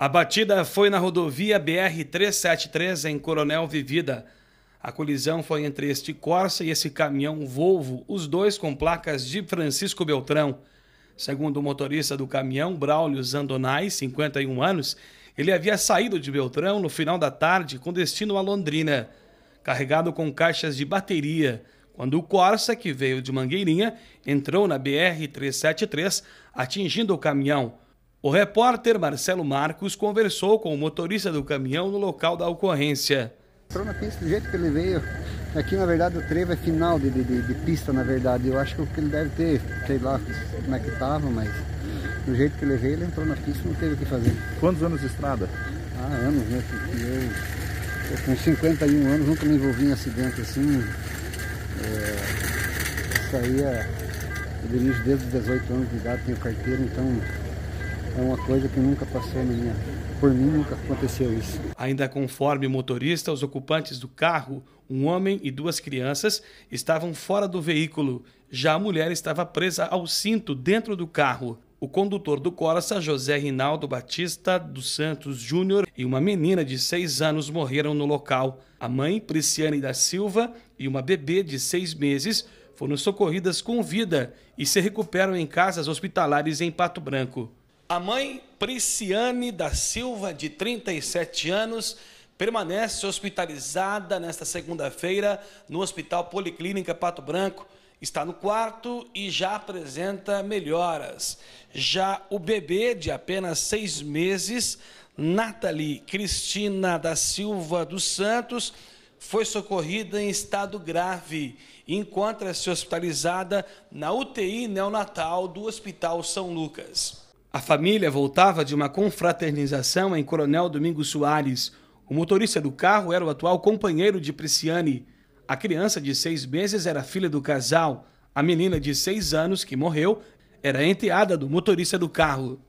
A batida foi na rodovia BR-373 em Coronel Vivida. A colisão foi entre este Corsa e esse caminhão Volvo, os dois com placas de Francisco Beltrão. Segundo o motorista do caminhão, Braulio Zandonai, 51 anos, ele havia saído de Beltrão no final da tarde com destino a Londrina, carregado com caixas de bateria, quando o Corsa, que veio de Mangueirinha, entrou na BR-373, atingindo o caminhão. O repórter Marcelo Marcos conversou com o motorista do caminhão no local da ocorrência. Entrou na pista do jeito que ele veio. Aqui, na verdade, o trevo é final de, de, de pista, na verdade. Eu acho que ele deve ter, sei lá como é que estava, mas do jeito que ele veio, ele entrou na pista e não teve o que fazer. Quantos anos de estrada? Ah, anos, né? Eu, eu com 51 anos nunca me envolvi em acidente assim. É, saía, é, eu dirijo desde os 18 anos de idade, tenho carteira, então é uma coisa que nunca passou na minha. Por mim nunca aconteceu isso. Ainda conforme o motorista, os ocupantes do carro, um homem e duas crianças, estavam fora do veículo. Já a mulher estava presa ao cinto dentro do carro. O condutor do Corsa, José Rinaldo Batista dos Santos Júnior, e uma menina de seis anos morreram no local. A mãe, Prisciane da Silva, e uma bebê de seis meses foram socorridas com vida e se recuperam em casas hospitalares em Pato Branco. A mãe Prisciane da Silva, de 37 anos, permanece hospitalizada nesta segunda-feira no Hospital Policlínica Pato Branco. Está no quarto e já apresenta melhoras. Já o bebê de apenas seis meses, Nathalie Cristina da Silva dos Santos, foi socorrida em estado grave e encontra-se hospitalizada na UTI neonatal do Hospital São Lucas. A família voltava de uma confraternização em Coronel Domingos Soares. O motorista do carro era o atual companheiro de Prisciane. A criança de seis meses era filha do casal. A menina de seis anos, que morreu, era enteada do motorista do carro.